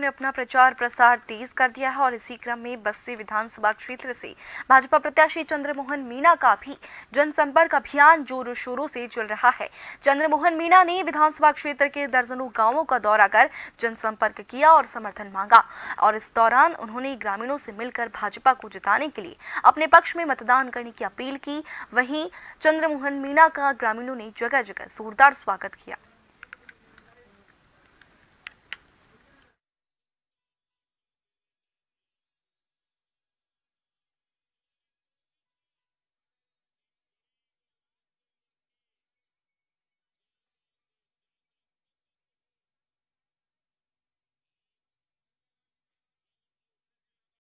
ने अपना प्रचार प्रसार तेज कर दिया है और इसी क्रम में बस्ती विधानसभा क्षेत्र से भाजपा प्रत्याशी चंद्रमोहन मीणा का भी जनसंपर्क अभियान जोरों शोरों से चल रहा है चंद्रमोहन मीणा ने विधानसभा क्षेत्र के दर्जनों गांवों का दौरा कर जनसंपर्क किया और समर्थन मांगा और इस दौरान उन्होंने ग्रामीणों से मिलकर भाजपा को जिताने के लिए अपने पक्ष में मतदान करने की अपील की वही चंद्रमोहन मीणा का ग्रामीणों ने जगह जगह जोरदार स्वागत किया